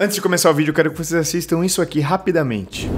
Antes de começar o vídeo, quero que vocês assistam isso aqui rapidamente.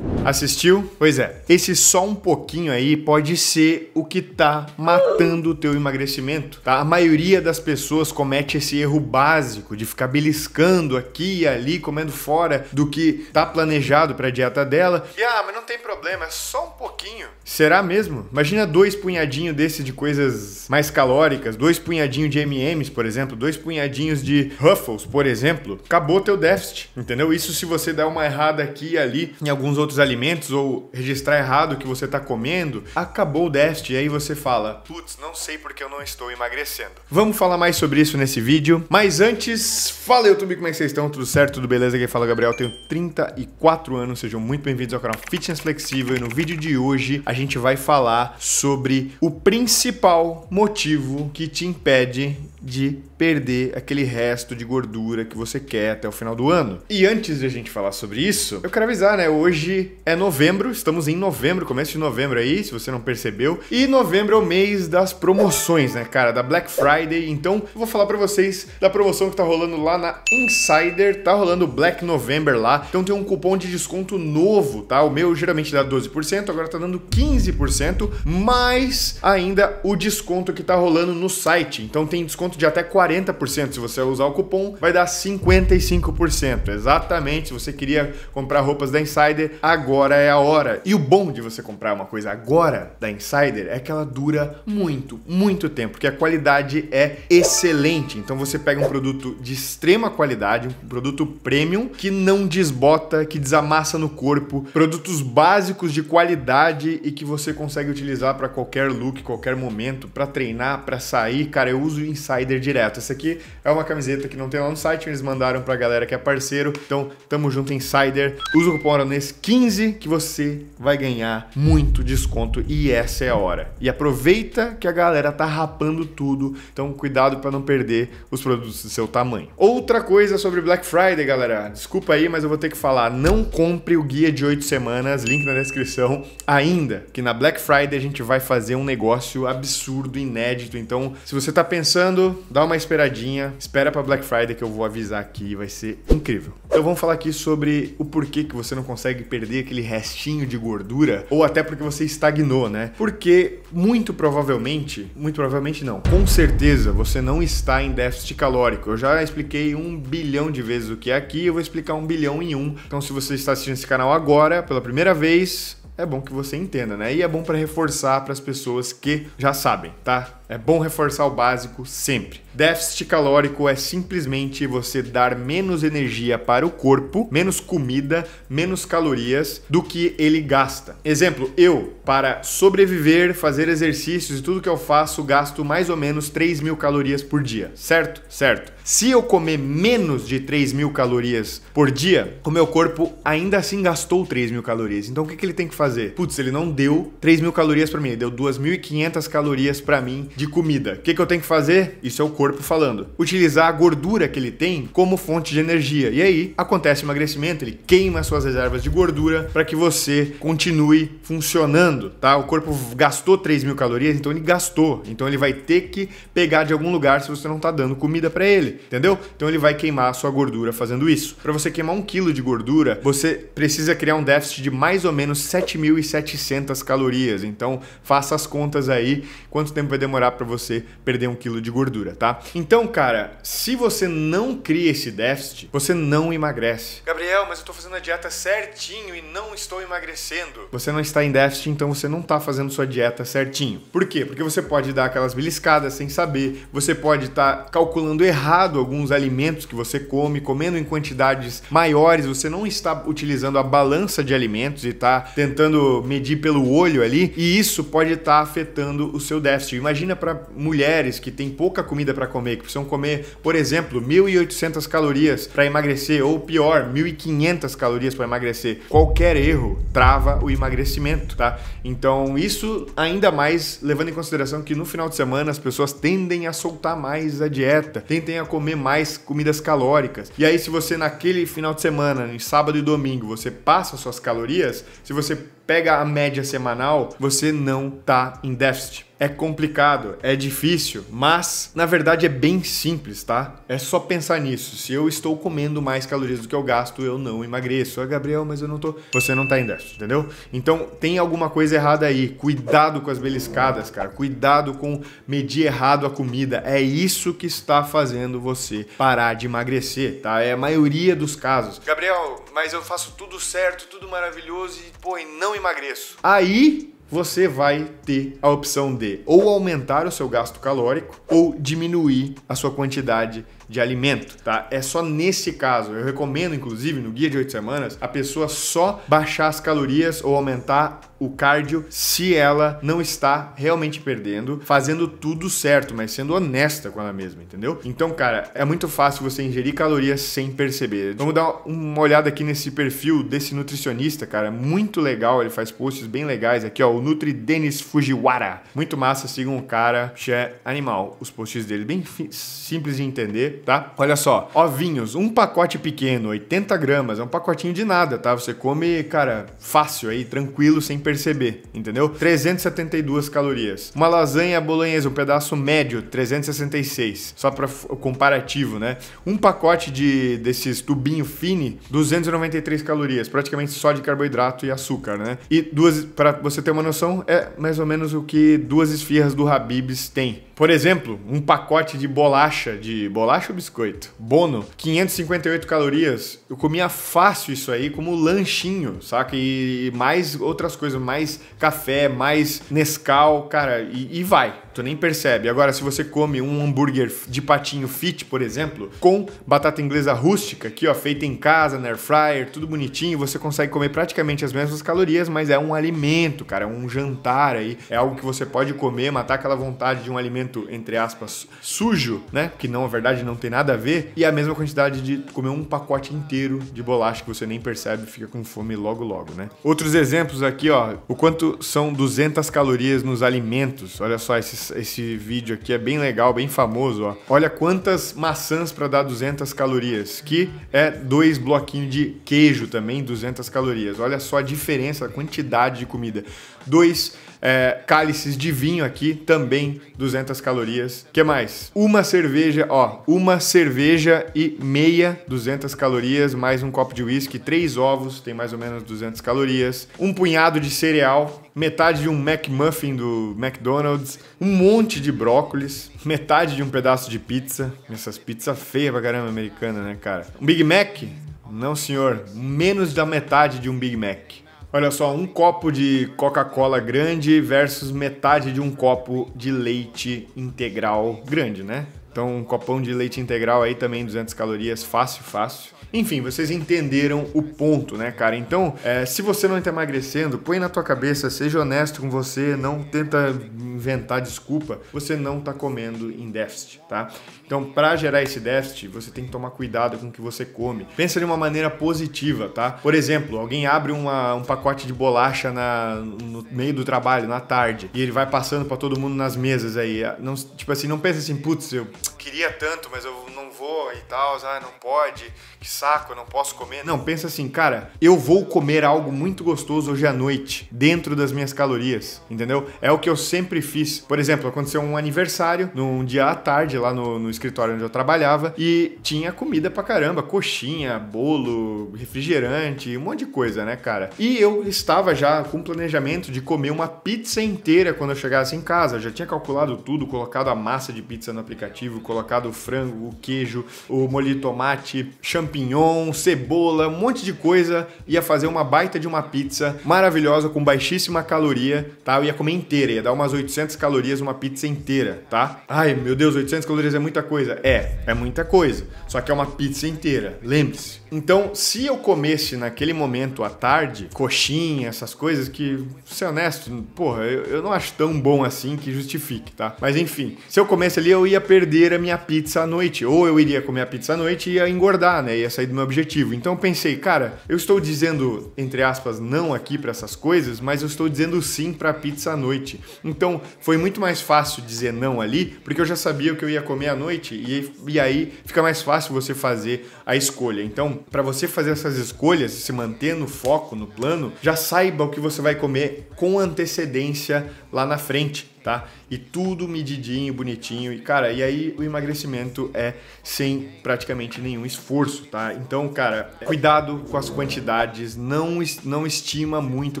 Assistiu? Pois é. Esse só um pouquinho aí pode ser o que tá matando o teu emagrecimento, tá? A maioria das pessoas comete esse erro básico de ficar beliscando aqui e ali, comendo fora do que tá planejado para a dieta dela. E ah, mas não tem problema, é só um pouquinho. Será mesmo? Imagina dois punhadinhos desse de coisas mais calóricas, dois punhadinhos de M&M's, por exemplo, dois punhadinhos de Ruffles, por exemplo. Acabou teu déficit, entendeu? Isso se você der uma errada aqui e ali em alguns outros alimentos alimentos ou registrar errado o que você está comendo, acabou o déficit e aí você fala: "Putz, não sei porque eu não estou emagrecendo". Vamos falar mais sobre isso nesse vídeo, mas antes, fala YouTube, como é que vocês estão? Tudo certo? Tudo beleza? Aqui fala é Gabriel, tenho 34 anos, sejam muito bem-vindos ao canal Fitness Flexível e no vídeo de hoje a gente vai falar sobre o principal motivo que te impede de perder aquele resto de gordura que você quer até o final do ano. E antes de a gente falar sobre isso, eu quero avisar, né? Hoje é novembro, estamos em novembro, começo de novembro aí, se você não percebeu. E novembro é o mês das promoções, né, cara, da Black Friday. Então, vou falar para vocês da promoção que tá rolando lá na Insider, tá rolando Black November lá. Então tem um cupom de desconto novo, tá? O meu geralmente dá 12%, agora tá dando 15%, mais ainda o desconto que tá rolando no site. Então tem desconto de até 40%, se você usar o cupom, vai dar 55%. Exatamente, se você queria comprar roupas da Insider agora agora é a hora. E o bom de você comprar uma coisa agora da Insider é que ela dura muito, muito tempo, porque a qualidade é excelente. Então você pega um produto de extrema qualidade, um produto premium que não desbota, que desamassa no corpo, produtos básicos de qualidade e que você consegue utilizar para qualquer look, qualquer momento, para treinar, para sair. Cara, eu uso o Insider direto. Essa aqui é uma camiseta que não tem lá no site, eles mandaram para a galera que é parceiro. Então, tamo junto Insider. Usa o cupom nesse 15 que você vai ganhar muito desconto e essa é a hora. E aproveita que a galera tá rapando tudo, então cuidado para não perder os produtos do seu tamanho. Outra coisa sobre Black Friday, galera. Desculpa aí, mas eu vou ter que falar, não compre o guia de 8 semanas, link na descrição ainda, que na Black Friday a gente vai fazer um negócio absurdo, inédito. Então, se você tá pensando, dá uma esperadinha, espera para Black Friday que eu vou avisar aqui, vai ser incrível. Então vamos falar aqui sobre o porquê que você não consegue perder aquele restinho de gordura, ou até porque você estagnou, né? Porque muito provavelmente, muito provavelmente não, com certeza você não está em déficit calórico. Eu já expliquei um bilhão de vezes o que é aqui, eu vou explicar um bilhão em um. Então, se você está assistindo esse canal agora pela primeira vez, é bom que você entenda, né? E é bom para reforçar para as pessoas que já sabem, tá? É bom reforçar o básico sempre. Déficit calórico é simplesmente você dar menos energia para o corpo, menos comida, menos calorias do que ele gasta. Exemplo, eu, para sobreviver, fazer exercícios e tudo que eu faço, gasto mais ou menos 3 mil calorias por dia, certo? Certo. Se eu comer menos de 3 mil calorias por dia, o meu corpo ainda assim gastou 3 mil calorias. Então o que, que ele tem que fazer? Putz, ele não deu 3 mil calorias para mim, ele deu 2.500 calorias para mim de comida. O que, que eu tenho que fazer? Isso é o corpo falando. Utilizar a gordura que ele tem como fonte de energia. E aí acontece o emagrecimento, ele queima suas reservas de gordura para que você continue funcionando, tá? O corpo gastou 3 mil calorias, então ele gastou. Então ele vai ter que pegar de algum lugar se você não tá dando comida para ele, entendeu? Então ele vai queimar a sua gordura fazendo isso. Para você queimar um quilo de gordura, você precisa criar um déficit de mais ou menos 7.700 calorias. Então faça as contas aí, quanto tempo vai demorar demorar para você perder um quilo de gordura, tá? Então, cara, se você não cria esse déficit, você não emagrece. Gabriel, mas eu tô fazendo a dieta certinho e não estou emagrecendo. Você não está em déficit, então você não tá fazendo sua dieta certinho. Por quê? Porque você pode dar aquelas beliscadas sem saber, você pode estar tá calculando errado alguns alimentos que você come, comendo em quantidades maiores, você não está utilizando a balança de alimentos e está tentando medir pelo olho ali, e isso pode estar tá afetando o seu déficit. Imagina proteína para mulheres que têm pouca comida para comer, que precisam comer, por exemplo, 1.800 calorias para emagrecer, ou pior, 1.500 calorias para emagrecer. Qualquer erro trava o emagrecimento, tá? Então, isso ainda mais levando em consideração que no final de semana as pessoas tendem a soltar mais a dieta, tendem a comer mais comidas calóricas. E aí, se você naquele final de semana, em sábado e domingo, você passa suas calorias, se você pega a média semanal, você não tá em déficit. É complicado, é difícil, mas na verdade é bem simples, tá? É só pensar nisso. Se eu estou comendo mais calorias do que eu gasto, eu não emagreço. Ah, Gabriel, mas eu não tô. Você não tá em déficit, entendeu? Então tem alguma coisa errada aí. Cuidado com as beliscadas, cara. Cuidado com medir errado a comida. É isso que está fazendo você parar de emagrecer, tá? É a maioria dos casos. Gabriel, mas eu faço tudo certo, tudo maravilhoso e, pô, e não emagreço emagreço. Aí você vai ter a opção de ou aumentar o seu gasto calórico ou diminuir a sua quantidade de de alimento, tá? É só nesse caso. Eu recomendo, inclusive, no guia de oito semanas, a pessoa só baixar as calorias ou aumentar o cardio se ela não está realmente perdendo, fazendo tudo certo, mas sendo honesta com ela mesma, entendeu? Então, cara, é muito fácil você ingerir calorias sem perceber. Vamos dar uma olhada aqui nesse perfil desse nutricionista, cara, muito legal, ele faz posts bem legais aqui, ó, o Nutri Denis Fujiwara. Muito massa, sigam o cara, é animal. Os posts dele bem simples de entender, tá? Olha só, ovinhos, um pacote pequeno, 80 gramas, é um pacotinho de nada, tá? Você come, cara, fácil aí, tranquilo, sem perceber, entendeu? 372 calorias. Uma lasanha bolonhesa, um pedaço médio, 366, só para comparativo, né? Um pacote de desses tubinho fine, 293 calorias, praticamente só de carboidrato e açúcar, né? E duas, para você ter uma noção, é mais ou menos o que duas esfirras do Habib's tem. Por exemplo, um pacote de bolacha, de bolacha biscoito. Bono, 558 calorias. Eu comia fácil isso aí como lanchinho, saca? E mais outras coisas, mais café, mais Nescau, cara, e, e vai. Tu nem percebe. Agora, se você come um hambúrguer de patinho fit, por exemplo, com batata inglesa rústica, aqui ó, feita em casa, na air fryer, tudo bonitinho, você consegue comer praticamente as mesmas calorias, mas é um alimento, cara, é um jantar aí, é algo que você pode comer, matar aquela vontade de um alimento, entre aspas, sujo, né? Que não, na verdade, não tem nada a ver, e é a mesma quantidade de comer um pacote inteiro de bolacha que você nem percebe, fica com fome logo logo, né? Outros exemplos aqui, ó, o quanto são 200 calorias nos alimentos. Olha só esse, esse vídeo aqui é bem legal, bem famoso, ó. Olha quantas maçãs para dar 200 calorias, que é dois bloquinhos de queijo também, 200 calorias. Olha só a diferença, a quantidade de comida. Dois é, cálices de vinho aqui, também 200 calorias. que mais? Uma cerveja, ó, uma uma cerveja e meia, 200 calorias, mais um copo de uísque, três ovos, tem mais ou menos 200 calorias, um punhado de cereal, metade de um McMuffin do McDonald's, um monte de brócolis, metade de um pedaço de pizza, essas pizzas feias pra caramba americana, né, cara? Um Big Mac? Não, senhor, menos da metade de um Big Mac. Olha só, um copo de Coca-Cola grande versus metade de um copo de leite integral grande, né? Então, um copão de leite integral aí também, 200 calorias, fácil, fácil. Enfim, vocês entenderam o ponto, né, cara? Então, é, se você não está emagrecendo, põe na tua cabeça, seja honesto com você, não tenta inventar desculpa. Você não está comendo em déficit, tá? Então, para gerar esse déficit, você tem que tomar cuidado com o que você come. Pensa de uma maneira positiva, tá? Por exemplo, alguém abre uma, um pacote de bolacha na, no meio do trabalho, na tarde, e ele vai passando para todo mundo nas mesas aí. Não, tipo assim, não pensa assim, putz, eu queria tanto, mas eu não vou e tal, ah, não pode, que saco, eu não posso comer. Não, pensa assim, cara, eu vou comer algo muito gostoso hoje à noite, dentro das minhas calorias, entendeu? É o que eu sempre fiz. Por exemplo, aconteceu um aniversário num dia à tarde lá no, no escritório onde eu trabalhava e tinha comida pra caramba, coxinha, bolo, refrigerante, um monte de coisa, né, cara? E eu estava já com planejamento de comer uma pizza inteira quando eu chegasse em casa, eu já tinha calculado tudo, colocado a massa de pizza no aplicativo colocado o frango, o queijo, o molho de tomate, champignon, cebola, um monte de coisa. Ia fazer uma baita de uma pizza maravilhosa com baixíssima caloria, tá? Eu ia comer inteira, ia dar umas 800 calorias uma pizza inteira, tá? Ai, meu Deus, 800 calorias é muita coisa. É, é muita coisa. Só que é uma pizza inteira, lembre-se. Então, se eu comesse naquele momento à tarde, coxinha, essas coisas que, ser honesto, porra, eu, eu não acho tão bom assim que justifique, tá? Mas enfim, se eu comesse ali, eu ia perder comer a minha pizza à noite. Ou eu iria comer a pizza à noite e ia engordar, né? Ia sair do meu objetivo. Então eu pensei, cara, eu estou dizendo, entre aspas, não aqui para essas coisas, mas eu estou dizendo sim para pizza à noite. Então foi muito mais fácil dizer não ali, porque eu já sabia o que eu ia comer à noite e, e aí fica mais fácil você fazer a escolha. Então, para você fazer essas escolhas, se manter no foco, no plano, já saiba o que você vai comer com antecedência lá na frente, tá? E tudo medidinho, bonitinho. E cara, e aí o emagrecimento é sem praticamente nenhum esforço, tá? Então, cara, cuidado com as quantidades, não não estima muito,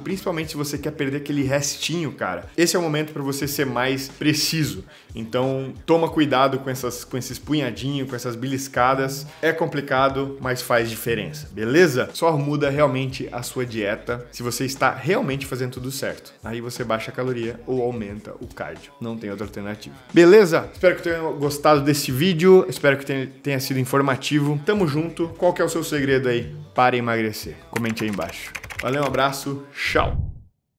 principalmente se você quer perder aquele restinho, cara. Esse é o momento para você ser mais preciso. Então, toma cuidado com essas com esses punhadinhos, com essas beliscadas. É complicado, mas faz diferença, beleza? Só muda realmente a sua dieta se você está realmente fazendo tudo certo. Aí você baixa a caloria ou aumenta o cardio. Não tem outra alternativa. Beleza? Espero que tenham gostado desse vídeo. Espero que tenha, sido informativo. Tamo junto. Qual que é o seu segredo aí para emagrecer? Comente aí embaixo. Valeu, um abraço. Tchau.